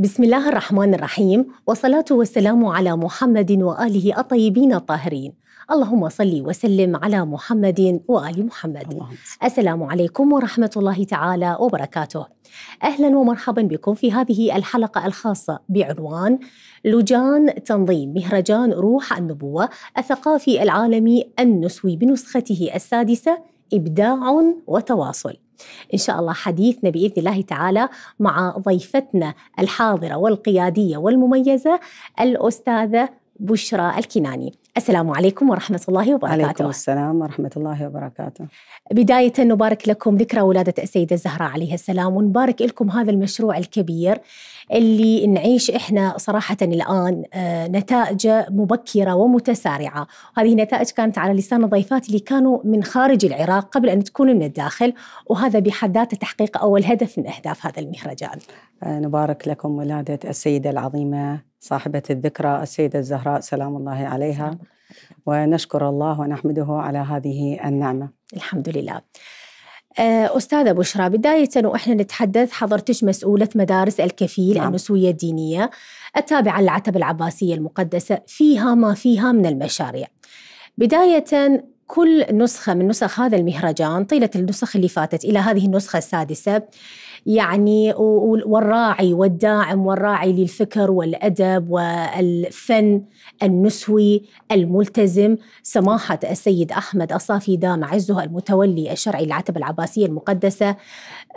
بسم الله الرحمن الرحيم والصلاة والسلام على محمد وآله الطيبين الطاهرين اللهم صل وسلم على محمد وآل محمد اللهم. السلام عليكم ورحمة الله تعالى وبركاته أهلا ومرحبا بكم في هذه الحلقة الخاصة بعنوان لجان تنظيم مهرجان روح النبوة الثقافي العالمي النسوي بنسخته السادسة إبداع وتواصل إن شاء الله حديثنا بإذن الله تعالى مع ضيفتنا الحاضرة والقيادية والمميزة الأستاذة بشرى الكناني السلام عليكم ورحمة الله وبركاته عليكم السلام ورحمة الله وبركاته بداية نبارك لكم ذكرى ولادة السيدة الزهراء عليها السلام ونبارك لكم هذا المشروع الكبير اللي نعيش إحنا صراحة الآن آه، نتائج مبكرة ومتسارعة هذه النتائج كانت على لسان الضيفات اللي كانوا من خارج العراق قبل أن تكونوا من الداخل وهذا بحد ذاته تحقيق أول هدف من أهداف هذا المهرجان آه، نبارك لكم ولادة السيدة العظيمة صاحبة الذكرى السيدة الزهراء سلام الله عليها ونشكر الله ونحمده على هذه النعمة الحمد لله آه، أستاذة بشرى بداية وإحنا نتحدث حضرتك مسؤولة مدارس الكفيل نعم. النسوية الدينية التابعة للعتبة العباسية المقدسة فيها ما فيها من المشاريع بداية كل نسخة من نسخ هذا المهرجان طيلة النسخ اللي فاتت إلى هذه النسخة السادسة يعني والراعي والداعم والراعي للفكر والأدب والفن النسوي الملتزم سماحة السيد أحمد أصافي دام عزه المتولي الشرعي للعتبة العباسية المقدسة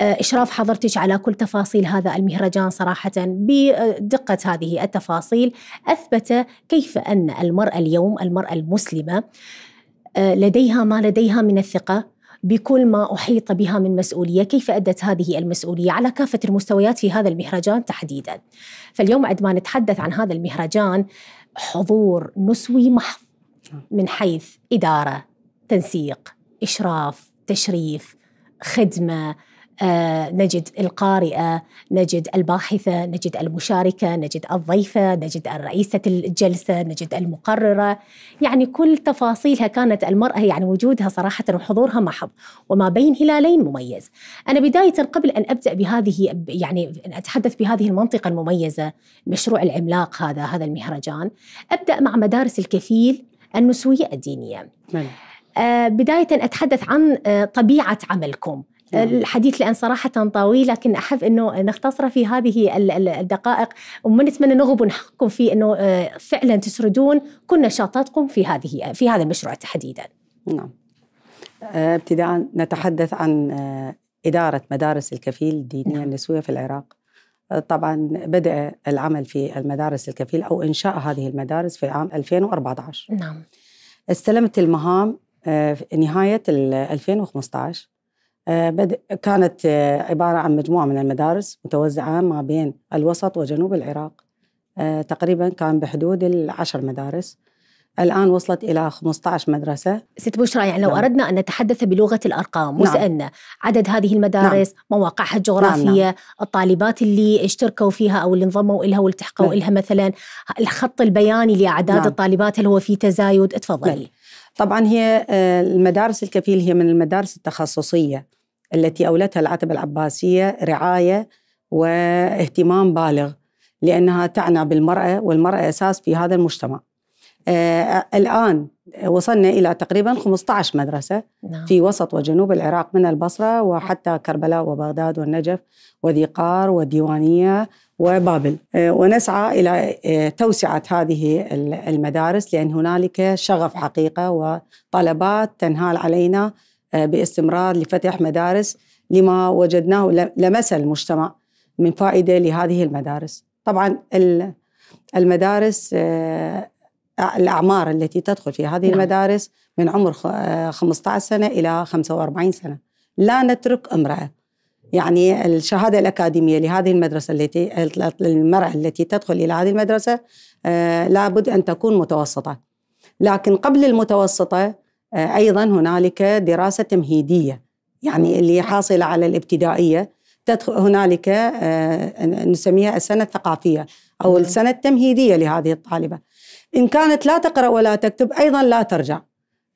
آه، إشراف حضرتك على كل تفاصيل هذا المهرجان صراحة بدقة هذه التفاصيل أثبت كيف أن المرأة اليوم المرأة المسلمة آه، لديها ما لديها من الثقه بكل ما احيط بها من مسؤوليه، كيف ادت هذه المسؤوليه على كافه المستويات في هذا المهرجان تحديدا. فاليوم عندما نتحدث عن هذا المهرجان حضور نسوي محض من حيث اداره، تنسيق، اشراف، تشريف، خدمه، آه، نجد القارئه نجد الباحثه نجد المشاركه نجد الضيفه نجد الرئيسه الجلسه نجد المقرره يعني كل تفاصيلها كانت المراه يعني وجودها صراحه وحضورها محض وما بين هلالين مميز انا بدايه قبل ان ابدا بهذه يعني أن اتحدث بهذه المنطقه المميزه المشروع العملاق هذا هذا المهرجان ابدا مع مدارس الكفيل النسويه الدينيه من. نعم. آه، بداية أتحدث عن آه، طبيعة عملكم نعم. الحديث لان صراحه طويل لكن احب انه نختصره في هذه الدقائق ونتمنى نغب ونحققكم في انه آه، فعلا تسردون كل نشاطاتكم في هذه في هذا المشروع تحديدا. نعم. آه، ابتداء نتحدث عن آه، اداره مدارس الكفيل الدينيه نعم. النسويه في العراق. طبعا بدأ العمل في المدارس الكفيل او انشاء هذه المدارس في عام 2014. نعم. استلمت المهام في نهايه 2015 آه، كانت آه، عبارة عن مجموعة من المدارس متوزعة ما بين الوسط وجنوب العراق آه، تقريبا كان بحدود العشر مدارس الآن وصلت إلى 15 مدرسة ست بشرى يعني لو نعم. أردنا أن نتحدث بلغة الأرقام نعم. وسألنا عدد هذه المدارس نعم. مواقعها نعم، الجغرافية نعم. نعم. الطالبات اللي اشتركوا فيها أو اللي انضموا إلها والتحقوا نعم. إلها مثلا الخط البياني لأعداد نعم. الطالبات اللي هو في تزايد تفضلي نعم. طبعا هي آه، المدارس الكفيل هي من المدارس التخصصيه التي اولتها العتبه العباسيه رعايه واهتمام بالغ لانها تعنى بالمراه والمراه اساس في هذا المجتمع. آه الان وصلنا الى تقريبا 15 مدرسه نعم. في وسط وجنوب العراق من البصره وحتى كربلاء وبغداد والنجف وذي قار وديوانيه وبابل آه، ونسعى إلى آه، توسعة هذه المدارس لأن هنالك شغف حقيقة وطلبات تنهال علينا آه، باستمرار لفتح مدارس لما وجدناه لمس المجتمع من فائدة لهذه المدارس طبعا المدارس الأعمار التي تدخل في هذه نعم. المدارس من عمر 15 سنة إلى 45 سنة لا نترك امرأة يعني الشهادة الأكاديمية لهذه المدرسة التي المرأة التي تدخل إلى هذه المدرسة آه، لابد أن تكون متوسطة لكن قبل المتوسطة آه، أيضا هنالك دراسة تمهيدية يعني اللي حاصلة على الابتدائية تدخل هنالك آه، نسميها السنة الثقافية أو نعم. السنة التمهيدية لهذه الطالبة إن كانت لا تقرأ ولا تكتب أيضا لا ترجع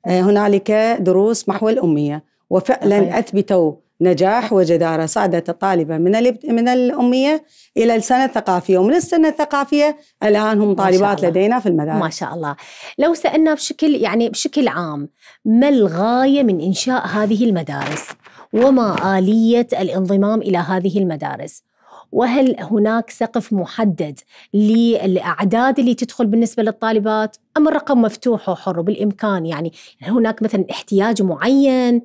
هنالك دروس محو الأمية وفعلا أثبتوا نجاح وجدارة صعدت الطالبة من من الأمية إلى السنة الثقافية ومن السنة الثقافية الآن هم طالبات لدينا في المدارس ما شاء الله لو سألنا بشكل يعني بشكل عام ما الغاية من إنشاء هذه المدارس وما آلية الانضمام إلى هذه المدارس وهل هناك سقف محدد للاعداد اللي تدخل بالنسبه للطالبات ام الرقم مفتوح وحر بالامكان يعني هل هناك مثلا احتياج معين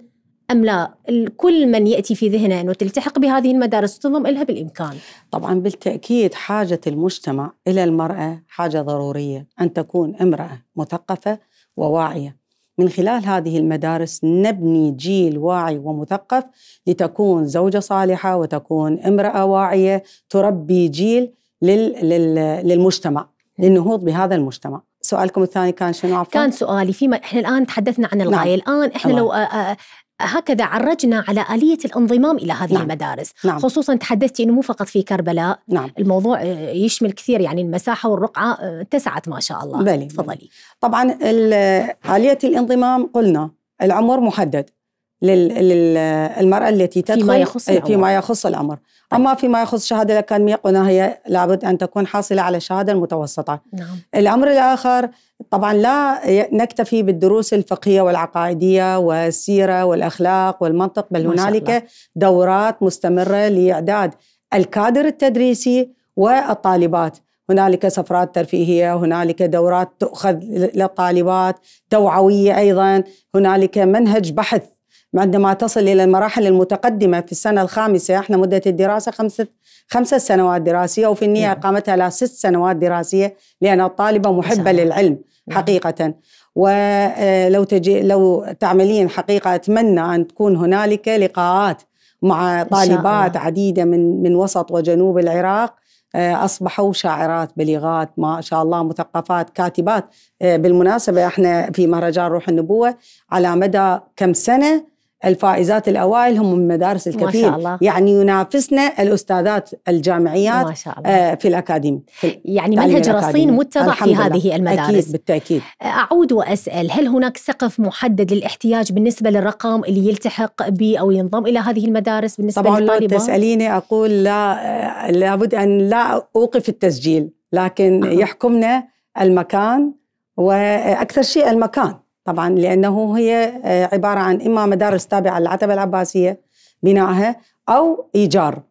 أم لا كل من يأتي في ذهنه أنه تلتحق بهذه المدارس وتنضم إلها بالإمكان طبعا بالتأكيد حاجة المجتمع إلى المرأة حاجة ضرورية أن تكون امرأة مثقفة وواعية من خلال هذه المدارس نبني جيل واعي ومثقف لتكون زوجة صالحة وتكون امرأة واعية تربي جيل للمجتمع للنهوض بهذا المجتمع سؤالكم الثاني كان شنو عفوا؟ كان سؤالي فيما احنا الان تحدثنا عن الغايه، نعم. الان احنا الله. لو آه، آه، هكذا عرجنا على آلية الانضمام إلى هذه نعم. المدارس نعم. خصوصا تحدثتي أنه مو فقط في كربلاء نعم. الموضوع يشمل كثير يعني المساحة والرقعة آه، اتسعت ما شاء الله بلي. تفضلي طبعا آلية الانضمام قلنا العمر محدد للمرأة التي تدخل فيما يخص إيه، الأمر, فيما يخص الأمر. طيب. أما فيما يخص الشهادة الأكاديمية قلنا هي لابد أن تكون حاصلة على شهادة المتوسطة نعم. الأمر الآخر طبعا لا نكتفي بالدروس الفقهية والعقائدية والسيرة والأخلاق والمنطق بل هنالك دورات مستمرة لإعداد الكادر التدريسي والطالبات هنالك سفرات ترفيهيه هنالك دورات تؤخذ للطالبات توعويه ايضا هنالك منهج بحث عندما تصل إلى المراحل المتقدمة في السنة الخامسة احنا مدة الدراسة خمسة خمسة سنوات دراسية وفي النهاية نعم. قامتها على ست سنوات دراسية لأن الطالبة محبة صحيح. للعلم نعم. حقيقة ولو آه، تجي لو تعملين حقيقة أتمنى أن تكون هنالك لقاءات مع طالبات عديدة من من وسط وجنوب العراق آه، أصبحوا شاعرات بليغات ما شاء الله مثقفات كاتبات آه، بالمناسبة احنا في مهرجان روح النبوة على مدى كم سنة الفائزات الاوائل هم من مدارس الكفيل ما شاء الله. يعني ينافسنا الاستاذات الجامعيات ما شاء الله. آه، في الاكاديمي في يعني منهج رصين متبع في هذه المدارس اكيد بالتاكيد آه، اعود واسال هل هناك سقف محدد للاحتياج بالنسبه للرقم اللي يلتحق به او ينضم الى هذه المدارس بالنسبه طبعا للطالبات طبعا تساليني اقول لا آه، لابد ان لا اوقف التسجيل لكن آه. يحكمنا المكان واكثر شيء المكان طبعا لأنه هي آه، عبارة عن إما مدارس تابعة للعتبة العباسية بنائها أو إيجار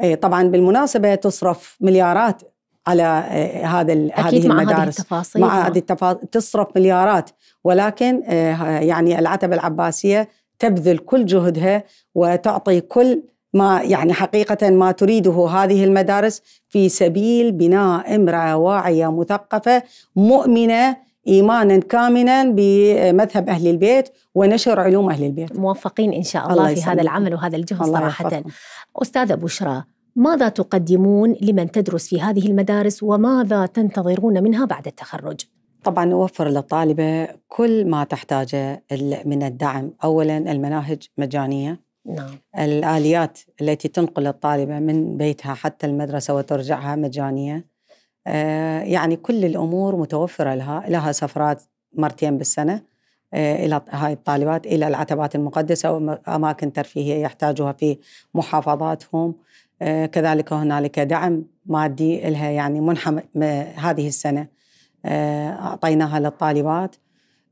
أه. طبعا بالمناسبة تصرف مليارات على آه، هذا أكيد هذه مع المدارس هذه التفاصيل مع هذه التفاصيل تصرف مليارات ولكن آه، يعني العتبة العباسية تبذل كل جهدها وتعطي كل ما يعني حقيقة ما تريده هذه المدارس في سبيل بناء امرأة واعية مثقفة مؤمنة ايمانا كامنا بمذهب اهل البيت ونشر علوم اهل البيت. موفقين ان شاء الله, الله في هذا العمل وهذا الجهد صراحه. يفرقنا. استاذه بشرى ماذا تقدمون لمن تدرس في هذه المدارس وماذا تنتظرون منها بعد التخرج؟ طبعا نوفر للطالبه كل ما تحتاجه من الدعم، اولا المناهج مجانيه نعم. الآليات التي تنقل الطالبة من بيتها حتى المدرسة وترجعها مجانية آه، يعني كل الامور متوفره لها لها سفرات مرتين بالسنه آه، الى هاي الطالبات الى العتبات المقدسه واماكن ترفيهيه يحتاجوها في محافظاتهم آه، كذلك هنالك دعم مادي لها يعني منحة هذه السنه اعطيناها للطالبات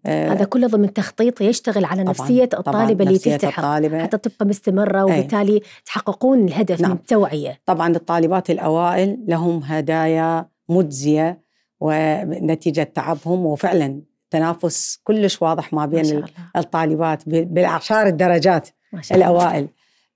هذا كله ضمن تخطيط يشتغل على طبعاً نفسية الطالبة اللي تلتحق الطالبة حتى تبقى مستمرة وبالتالي تحققون الهدف نعم. من التوعية طبعا الطالبات الأوائل لهم هدايا مجزيه ونتيجه تعبهم وفعلا تنافس كلش واضح ما بين ما الطالبات بالعشر الدرجات ما شاء الله. الاوائل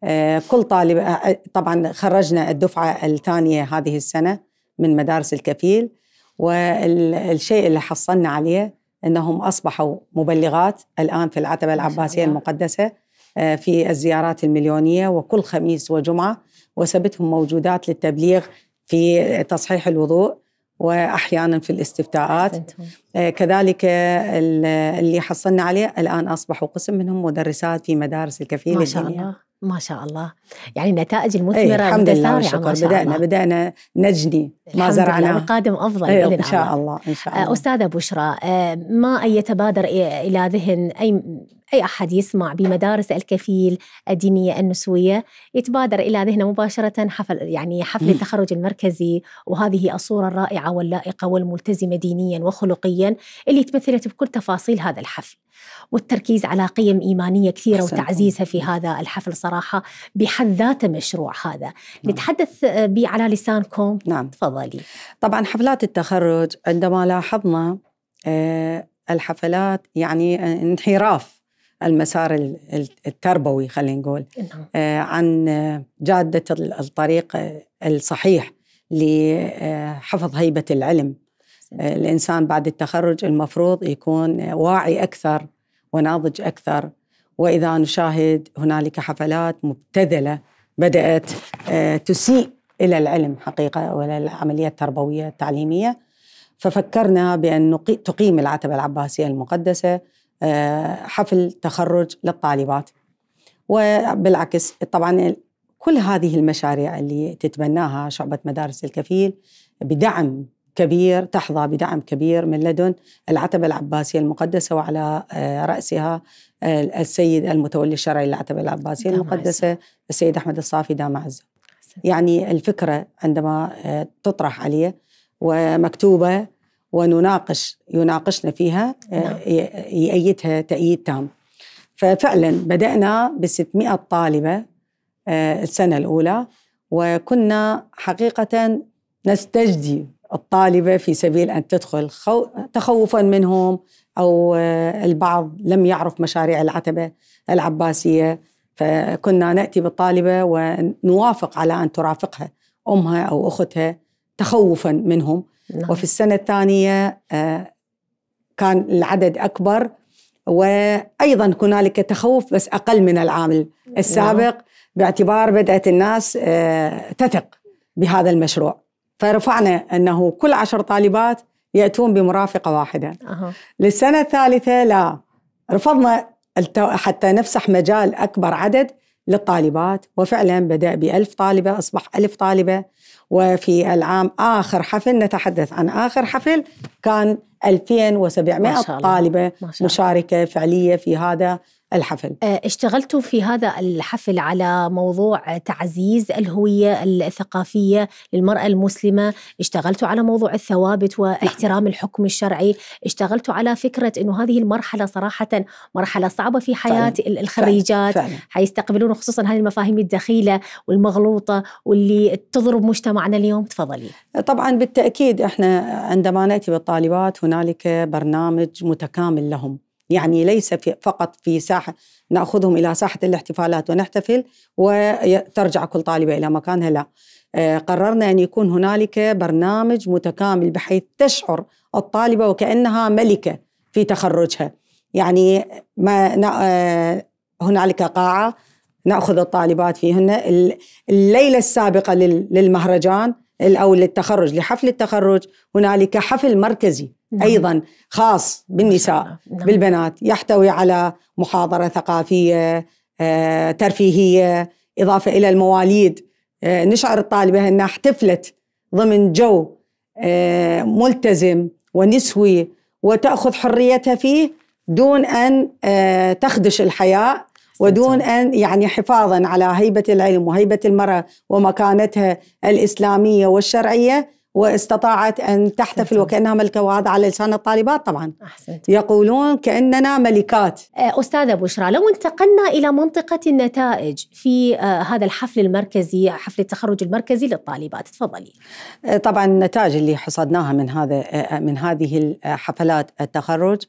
آه، كل طالب آه، آه، طبعا خرجنا الدفعه الثانيه هذه السنه من مدارس الكفيل والشيء اللي حصلنا عليه انهم اصبحوا مبلغات الان في العتبه العباسيه المقدسه في الزيارات المليونيه وكل خميس وجمعه وسبتهم موجودات للتبليغ في تصحيح الوضوء واحيانا في الاستفتاءات آه، كذلك اللي حصلنا عليه الان اصبحوا قسم منهم مدرسات في مدارس الكفيل ما شاء الله ما شاء الله يعني النتائج المثمره إيه، الحمد لله والشكر بدانا الله. بدانا نجني ما زرعناه القادم افضل إيه، ان شاء الله ان شاء آه، الله استاذه بشرى آه، ما يتبادر الى ذهن اي أي أحد يسمع بمدارس الكفيل الدينية النسوية يتبادر إلى ذهنه مباشرة حفل يعني حفل التخرج المركزي وهذه الصورة الرائعة واللائقة والملتزمة دينيا وخلقيا اللي تمثلت بكل تفاصيل هذا الحفل والتركيز على قيم إيمانية كثيرة حسنكم. وتعزيزها في هذا الحفل صراحة بحد ذاته مشروع هذا نعم. نتحدث به آه، على لسانكم نعم تفضلي طبعا حفلات التخرج عندما لاحظنا آه، الحفلات يعني انحراف المسار التربوي خلينا نقول نعم. آه، عن آه، جادة الطريق آه، الصحيح لحفظ هيبة العلم الإنسان بعد التخرج المفروض يكون واعي أكثر وناضج أكثر وإذا نشاهد هنالك حفلات مبتذلة بدأت تسيء إلى العلم حقيقة وإلى العملية التربوية التعليمية ففكرنا بأن تقيم العتبة العباسية المقدسة حفل تخرج للطالبات وبالعكس طبعا كل هذه المشاريع اللي تتبناها شعبة مدارس الكفيل بدعم كبير تحظى بدعم كبير من لدن العتبة العباسية المقدسة وعلى آه، رأسها آه، السيد المتولي الشرعي للعتبة العباسية المقدسة السيد أحمد الصافي دام عزه يعني الفكرة عندما آه، تطرح عليه ومكتوبة ونناقش يناقشنا فيها آه، نعم. يأيدها تأييد تام ففعلا بدأنا ب 600 طالبة آه، السنة الأولى وكنا حقيقة نستجدي الطالبة في سبيل أن تدخل تخوفا منهم أو آه، البعض لم يعرف مشاريع العتبة العباسية فكنا نأتي بالطالبة ونوافق على أن ترافقها أمها أو أختها تخوفا منهم نعم. وفي السنة الثانية آه، كان العدد أكبر وأيضا هنالك تخوف بس أقل من العام السابق نعم. باعتبار بدأت الناس آه، تثق بهذا المشروع فرفعنا أنه كل عشر طالبات يأتون بمرافقة واحدة أه. للسنة الثالثة لا رفضنا حتى نفسح مجال أكبر عدد للطالبات وفعلا بدأ بألف طالبة أصبح ألف طالبة وفي العام آخر حفل نتحدث عن آخر حفل كان 2700 طالبة مشاركة فعلية في هذا الحفل آه، اشتغلتوا في هذا الحفل على موضوع تعزيز الهوية الثقافية للمرأة المسلمة اشتغلتوا على موضوع الثوابت نعم. واحترام الحكم الشرعي اشتغلتوا على فكرة أنه هذه المرحلة صراحة مرحلة صعبة في حياة فعلا. الخريجات فعلا. فعلا. حيستقبلون خصوصا هذه المفاهيم الدخيلة والمغلوطة واللي تضرب مجتمعنا اليوم تفضلي طبعا بالتأكيد احنا عندما نأتي بالطالبات هنالك برنامج متكامل لهم يعني ليس في فقط في ساحة نأخذهم إلى ساحة الاحتفالات ونحتفل وترجع كل طالبة إلى مكانها لا آه، قررنا أن يكون هنالك برنامج متكامل بحيث تشعر الطالبة وكأنها ملكة في تخرجها يعني ما آه، هنالك قاعة نأخذ الطالبات فيهن الليلة السابقة للمهرجان او للتخرج لحفل التخرج هنالك حفل مركزي نعم. ايضا خاص بالنساء نعم. بالبنات يحتوي على محاضره ثقافيه آه، ترفيهيه اضافه الى المواليد آه، نشعر الطالبه انها احتفلت ضمن جو آه، ملتزم ونسوي وتاخذ حريتها فيه دون ان تخدش الحياه ودون أن يعني حفاظا على هيبة العلم وهيبة المرأة ومكانتها الإسلامية والشرعية واستطاعت أن تحتفل وكأنها ملكة وهذا على لسان الطالبات طبعا أحسنت. يقولون كأننا ملكات آه، أستاذة بشرى لو انتقلنا إلى منطقة النتائج في آه، هذا الحفل المركزي حفل التخرج المركزي للطالبات تفضلي آه، طبعا النتائج اللي حصدناها من هذا من هذه حفلات التخرج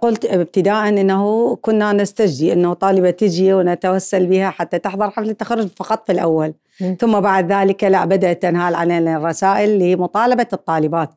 قلت ابتداء انه كنا نستجدي انه طالبه تجي ونتوسل بها حتى تحضر حفل التخرج فقط في الاول ثم بعد ذلك لا بدأت تنهال علينا الرسائل لمطالبة الطالبات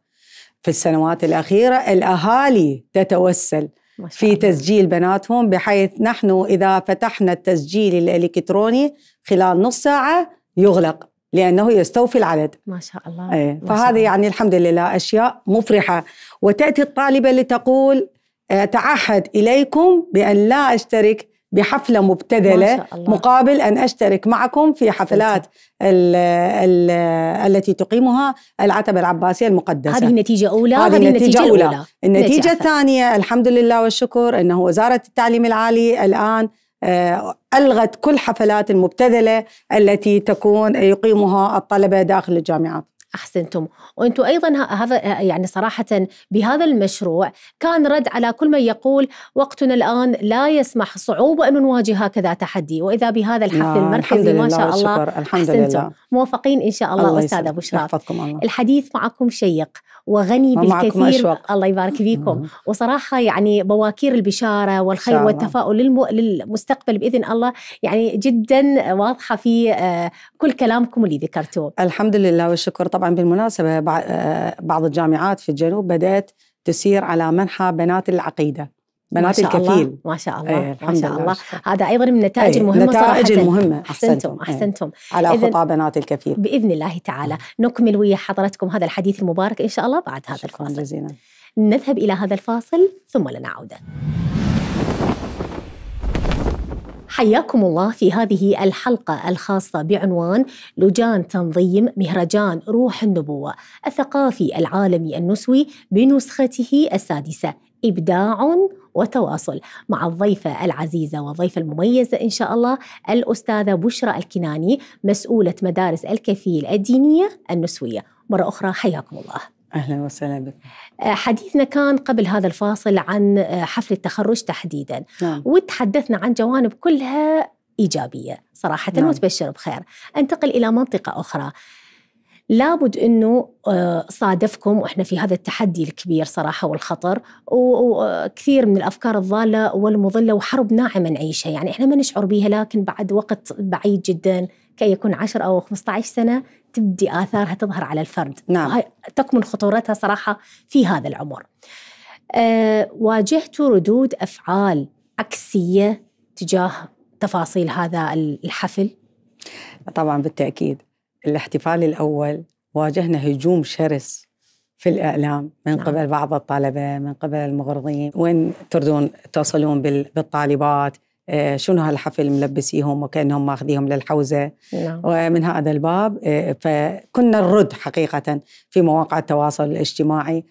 في السنوات الأخيرة الأهالي تتوسل في تسجيل بناتهم بحيث نحن إذا فتحنا التسجيل الإلكتروني خلال نص ساعة يغلق لأنه يستوفي العدد ما شاء الله أيه. فهذه يعني الحمد لله أشياء مفرحة وتأتي الطالبة لتقول أتعهد إليكم بأن لا أشترك بحفلة مبتذلة مقابل أن أشترك معكم في حفلات الـ الـ التي تقيمها العتبة العباسية المقدسة هذه النتيجة أولى هذه النتيجة, النتيجة الأولى, الأولى. النتيجة الثانية الحمد لله والشكر أنه وزارة التعليم العالي الآن آه، ألغت كل حفلات المبتذلة التي تكون يقيمها الطلبة داخل الجامعات احسنتم وانتم ايضا هذا يعني صراحه بهذا المشروع كان رد على كل من يقول وقتنا الان لا يسمح صعوبه ان نواجه هكذا تحدي واذا بهذا آه، الحفل المركزي ما شاء الله الحمد احسنتم لله. موفقين ان شاء الله, الله استاذه بشرى الحديث معكم شيق وغني بالكثير الله يبارك فيكم وصراحه يعني بواكير البشاره والخير والتفاؤل للم... للمستقبل باذن الله يعني جدا واضحه في آه، كل كلامكم اللي ذكرتوه الحمد لله والشكر طبعا طبعا بالمناسبة آه، بعض الجامعات في الجنوب بدأت تسير على منحى بنات العقيدة بنات ما شاء الكفيل الله. ما شاء الله ايه ما شاء الله هذا ايضا من النتائج ايه المهمه النتائج صراحه المهمه احسنتم احسنتم ايه على خطى بنات الكفيل باذن الله تعالى إيه. نكمل ويا حضراتكم هذا الحديث المبارك ان شاء الله بعد هذا الفاصل جزيلا نذهب الى هذا الفاصل ثم لنعود حياكم الله في هذه الحلقة الخاصة بعنوان لجان تنظيم مهرجان روح النبوة الثقافي العالمي النسوي بنسخته السادسة إبداع وتواصل مع الضيفة العزيزة والضيفة المميزة إن شاء الله الأستاذة بشرى الكناني مسؤولة مدارس الكفيل الدينية النسوية مرة أخرى حياكم الله اهلا وسهلا بك. آه، حديثنا كان قبل هذا الفاصل عن آه، حفل التخرج تحديدا نعم. وتحدثنا عن جوانب كلها ايجابيه صراحه نعم. وتبشر بخير. انتقل الى منطقه اخرى. لابد انه آه، صادفكم واحنا في هذا التحدي الكبير صراحه والخطر وكثير من الافكار الضاله والمضله وحرب ناعمه نعيشها يعني احنا ما نشعر بها لكن بعد وقت بعيد جدا كي يكون 10 او 15 سنه تبدي آثارها تظهر على الفرد نعم. تكمن خطورتها صراحة في هذا العمر أه واجهت ردود أفعال عكسية تجاه تفاصيل هذا الحفل طبعا بالتأكيد الاحتفال الأول واجهنا هجوم شرس في الإعلام من نعم. قبل بعض الطلبة من قبل المغرضين وين تردون تصلون بالطالبات آه، شنو هالحفل ملبسيهم وكانهم ماخذيهم للحوزه نعم. ومن هذا الباب آه، فكنا نرد حقيقه في مواقع التواصل الاجتماعي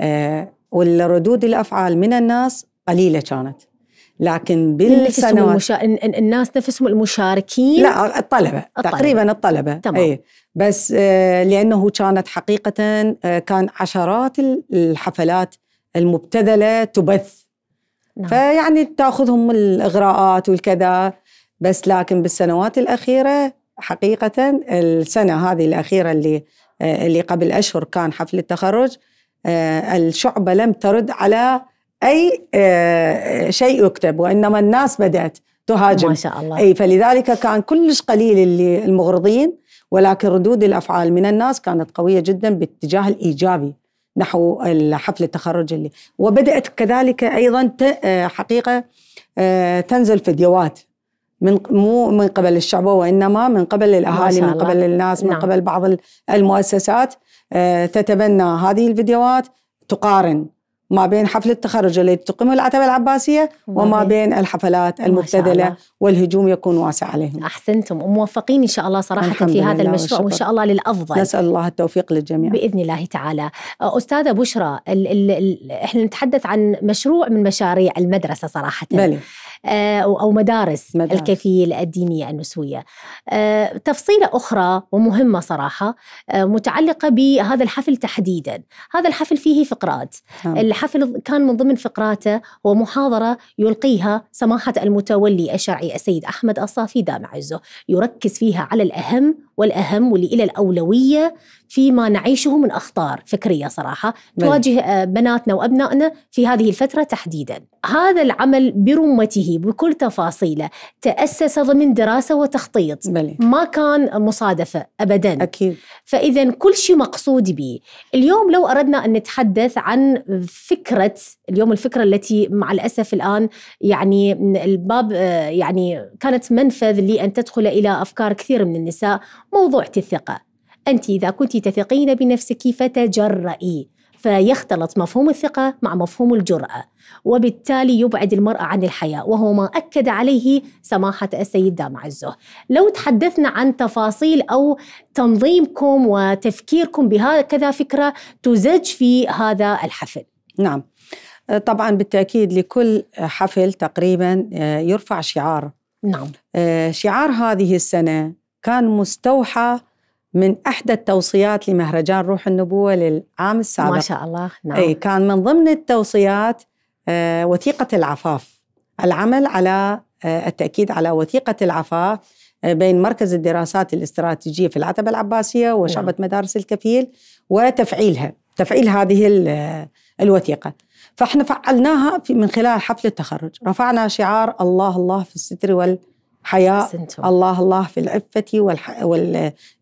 آه، والردود الافعال من الناس قليله كانت لكن بالسنوات المشا... الناس نفسهم المشاركين لا الطلبة, الطلبة. تقريبا الطلبة تمام. أي. بس لأنه كانت حقيقة كان عشرات الحفلات المبتذلة تبث نعم. فيعني تاخذهم الاغراءات والكذا بس لكن بالسنوات الاخيره حقيقه السنه هذه الاخيره اللي آه، اللي قبل اشهر كان حفل التخرج آه، الشعبه لم ترد على اي آه، شيء يكتب وانما الناس بدات تهاجم ما شاء الله اي فلذلك كان كلش قليل اللي المغرضين ولكن ردود الافعال من الناس كانت قويه جدا باتجاه الايجابي نحو حفل التخرج اللي وبدأت كذلك أيضا آه، حقيقة آه، تنزل فيديوهات من مو من قبل الشعب وإنما من قبل الأهالي من قبل الناس من نعم. قبل بعض المؤسسات آه، تتبنى هذه الفيديوهات تقارن ما بين حفل التخرج الذي تقيمه العتبة العباسية وما بين الحفلات المبتذلة والهجوم يكون واسع عليهم أحسنتم وموفقين إن شاء الله صراحة في هذا المشروع وإن شاء الله للأفضل نسأل الله التوفيق للجميع بإذن الله تعالى أستاذة بشرى ال ال ال إحنا نتحدث عن مشروع من مشاريع المدرسة صراحة بلي. آه، أو مدارس, مدارس. الكفيل الدينية النسوية آه، تفصيلة أخرى ومهمة صراحة آه، متعلقة بهذا الحفل تحديدا هذا الحفل فيه فقرات هم. الحفل كان من ضمن فقراته هو محاضرة يلقيها سماحة المتولي الشرعي السيد أحمد الصافي دام عزه يركز فيها على الأهم والأهم واللي إلى الأولوية فيما نعيشه من أخطار فكرية صراحة تواجه آه، بناتنا وأبنائنا في هذه الفترة تحديدا هذا العمل برمته بكل تفاصيله تأسس ضمن دراسة وتخطيط بل. ما كان مصادفة أبدا أكيد فإذا كل شيء مقصود به اليوم لو أردنا أن نتحدث عن فكرة اليوم الفكرة التي مع الأسف الآن يعني الباب آه، يعني كانت منفذ لأن تدخل إلى أفكار كثير من النساء موضوعة الثقة أنت إذا كنت تثقين بنفسك فتجرئي فيختلط مفهوم الثقة مع مفهوم الجرأة وبالتالي يبعد المرأة عن الحياة وهو ما أكد عليه سماحة السيد دام عزه لو تحدثنا عن تفاصيل أو تنظيمكم وتفكيركم بهكذا فكرة تزج في هذا الحفل نعم أه، طبعا بالتأكيد لكل حفل تقريبا أه، يرفع شعار نعم أه، شعار هذه السنة كان مستوحى من احدى التوصيات لمهرجان روح النبوه للعام السابق ما شاء الله نعم اي كان من ضمن التوصيات آه، وثيقه العفاف العمل على آه، التاكيد على وثيقه العفاف آه، بين مركز الدراسات الاستراتيجيه في العتبه العباسيه وشعبه نعم. مدارس الكفيل وتفعيلها تفعيل هذه الوثيقه فاحنا فعلناها من خلال حفل التخرج رفعنا شعار الله الله في الستر وال حياء سنتم. الله الله في العفة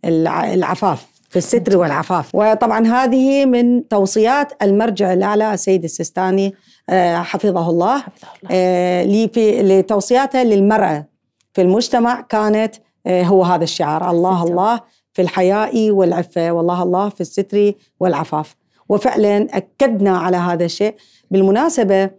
والعفاف في الستر والعفاف وطبعا هذه من توصيات المرجع الأعلى السيد السيستاني آه، حفظه الله, حفظه الله. آه، لتوصياته للمرأة في المجتمع كانت آه، هو هذا الشعار الله سنتم. الله في الحياء والعفة والله الله في الستر والعفاف وفعلا أكدنا على هذا الشيء بالمناسبة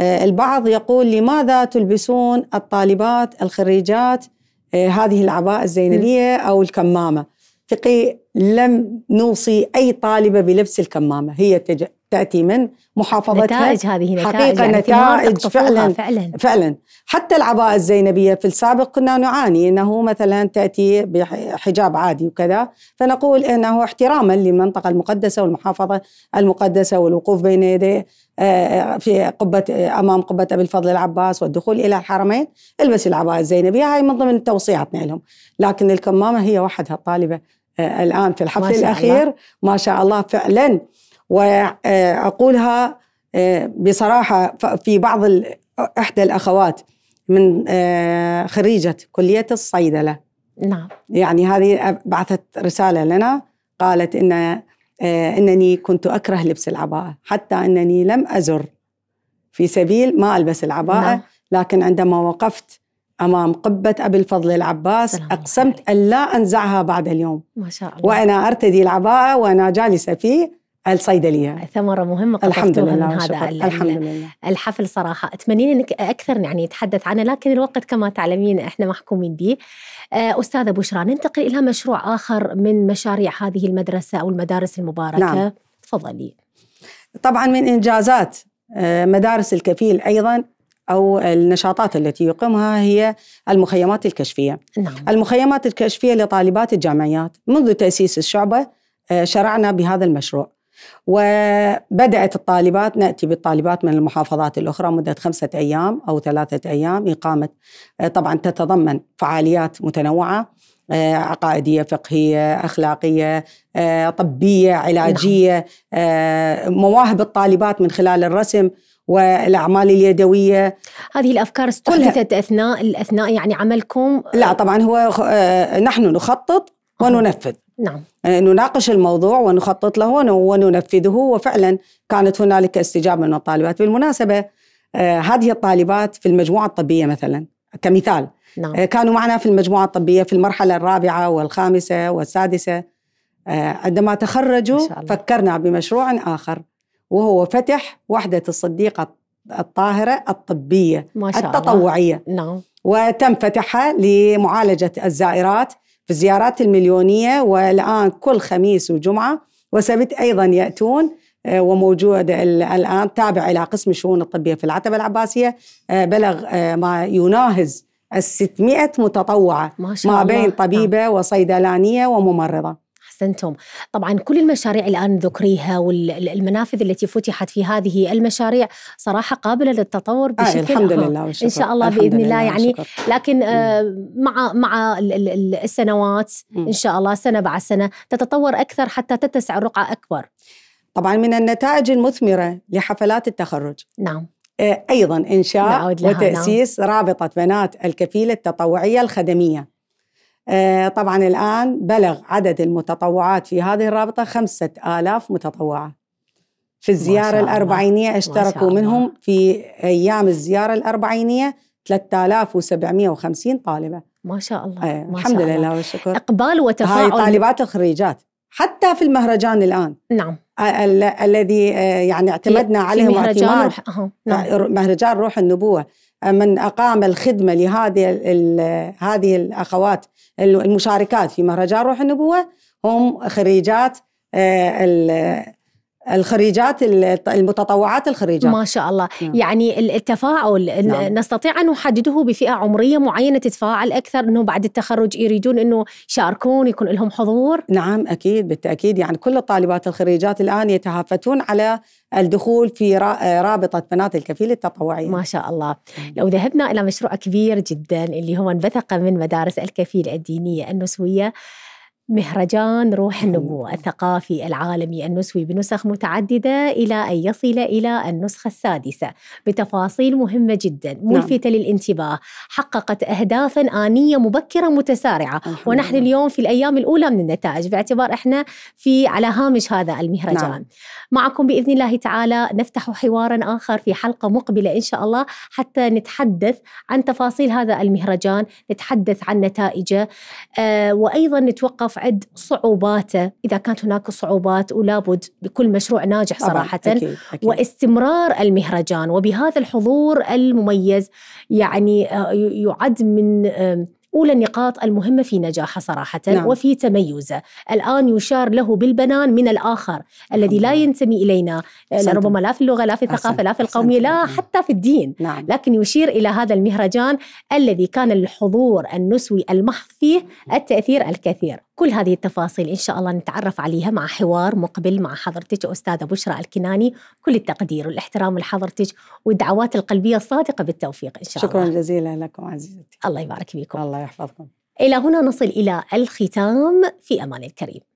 آه، البعض يقول لماذا تلبسون الطالبات الخريجات آه، هذه العباءة الزينبية أو الكمامة ثقي لم نوصي أي طالبة بلبس الكمامة هي تج... تأتي من محافظتها نتائج هذه نتائج يعني حقيقة يعني نتائج فعلا, فعلا فعلا حتى العباءة الزينبية في السابق كنا نعاني أنه مثلا تأتي بحجاب عادي وكذا فنقول أنه احتراما للمنطقة المقدسة والمحافظة المقدسة والوقوف بين يدي آه، آه، في قبة أمام قبة أبي الفضل العباس والدخول إلى الحرمين البس العباءة الزينبية هاي من ضمن توصياتنا لهم لكن الكمامة هي وحدها الطالبة آه، الآن في الحفل الأخير ما شاء الله فعلا وأقولها آه، بصراحة في بعض إحدى الأخوات من آه، خريجة كلية الصيدلة نعم يعني هذه بعثت رسالة لنا قالت إن إنني كنت أكره لبس العباءة حتى أنني لم أزر في سبيل ما ألبس العباءة نعم. لكن عندما وقفت أمام قبة أبي الفضل العباس أقسمت أن لا أنزعها بعد اليوم ما شاء الله وأنا أرتدي العباءة وأنا جالسة في الصيدليه ثمره مهمه الحمد لله من هذا الحمد لله الحفل صراحه أتمنين انك اكثر يعني يتحدث عنه لكن الوقت كما تعلمين احنا محكومين به آه، استاذه بشرى ننتقل الى مشروع اخر من مشاريع هذه المدرسه او المدارس المباركه نعم. تفضلي طبعا من انجازات آه، مدارس الكفيل ايضا أو النشاطات التي يقيمها هي المخيمات الكشفية نعم. المخيمات الكشفية لطالبات الجامعيات منذ تأسيس الشعبة آه، شرعنا بهذا المشروع وبدأت الطالبات نأتي بالطالبات من المحافظات الأخرى مدة خمسة أيام أو ثلاثة أيام إقامة آه، طبعا تتضمن فعاليات متنوعة آه، عقائدية فقهية أخلاقية طبية علاجية نعم. مواهب الطالبات من خلال الرسم والاعمال اليدويه هذه الافكار استحدثت اثناء اثناء يعني عملكم لا طبعا هو آه، نحن نخطط وننفذ نعم, نعم. آه، نناقش الموضوع ونخطط له وننفذه وفعلا كانت هنالك استجابه من الطالبات بالمناسبه آه، هذه الطالبات في المجموعه الطبيه مثلا كمثال نعم. كانوا معنا في المجموعه الطبيه في المرحله الرابعه والخامسه والسادسه عندما تخرجوا فكرنا بمشروع اخر وهو فتح وحدة الصديقة الطاهرة الطبية ما شاء التطوعية نعم وتم فتحها لمعالجة الزائرات في الزيارات المليونية والآن كل خميس وجمعة وسبت أيضا يأتون آه، وموجود الآن تابع إلى قسم الشؤون الطبية في العتبة العباسية آه، بلغ آه، ما يناهز ال 600 متطوعة ما, شاء ما بين الله. نعم. طبيبة وصيدلانية وممرضة أحسنتم طبعا كل المشاريع الآن ذكريها والمنافذ التي فتحت في هذه المشاريع صراحة قابلة للتطور آه، بشكل آه الحمد لله والشكر. إن شاء الله بإذن الله يعني لكن آه مع مع السنوات إن شاء الله سنة بعد سنة تتطور أكثر حتى تتسع الرقعة أكبر طبعا من النتائج المثمرة لحفلات التخرج نعم آه، ايضا انشاء نعم. وتاسيس نعم. رابطه بنات الكفيله التطوعيه الخدميه آه، طبعا الآن بلغ عدد المتطوعات في هذه الرابطة خمسة آلاف متطوعة في الزيارة الأربعينية اشتركوا منهم في أيام الزيارة الأربعينية 3750 طالبة ما شاء الله آه. ما الحمد شاء لله الله. والشكر إقبال وتفاعل هاي طالبات الخريجات حتى في المهرجان الآن نعم آه، الذي آه، يعني اعتمدنا عليهم مهرجان روح... نعم. مهرجان روح النبوة من اقام الخدمه لهذه هذه الاخوات المشاركات في مهرجان روح النبوه هم خريجات آه، الخريجات المتطوعات الخريجات ما شاء الله نعم. يعني التفاعل نعم. نستطيع أن نحدده بفئة عمرية معينة تتفاعل أكثر أنه بعد التخرج يريدون أنه يشاركون يكون لهم حضور نعم أكيد بالتأكيد يعني كل الطالبات الخريجات الآن يتهافتون على الدخول في رابطة بنات الكفيل التطوعية ما شاء الله لو ذهبنا إلى مشروع كبير جدا اللي هو انبثق من مدارس الكفيل الدينية النسوية مهرجان روح النمو الثقافي العالمي النسوي بنسخ متعددة إلى أن يصل إلى النسخة السادسة بتفاصيل مهمة جدا ملفتة نعم. للانتباه حققت أهدافا آنية مبكرة متسارعة ونحن الله. اليوم في الأيام الأولى من النتائج باعتبار إحنا في على هامش هذا المهرجان نعم. معكم بإذن الله تعالى نفتح حوارا آخر في حلقة مقبلة إن شاء الله حتى نتحدث عن تفاصيل هذا المهرجان نتحدث عن نتائجه آه وأيضا نتوقف يصعد صعوباته إذا كانت هناك صعوبات ولابد بكل مشروع ناجح صراحة أكيد. أكيد. واستمرار المهرجان وبهذا الحضور المميز يعني آه، يعد من أولى النقاط المهمة في نجاحه صراحة نعم. وفي تميزه الآن يشار له بالبنان من الآخر الذي لا ينتمي إلينا آه، أحسنتم. ربما لا في اللغة لا في الثقافة لا في القومية لا نعم. حتى في الدين نعم. لكن يشير إلى هذا المهرجان الذي كان الحضور النسوي المحض فيه التأثير الكثير كل هذه التفاصيل إن شاء الله نتعرف عليها مع حوار مقبل مع حضرتك أستاذة بشرى الكناني كل التقدير والاحترام لحضرتك والدعوات القلبية الصادقة بالتوفيق إن شاء شكرا الله شكرا جزيلا لكم عزيزتي الله يبارك فيكم الله يحفظكم إلى هنا نصل إلى الختام في أمان الكريم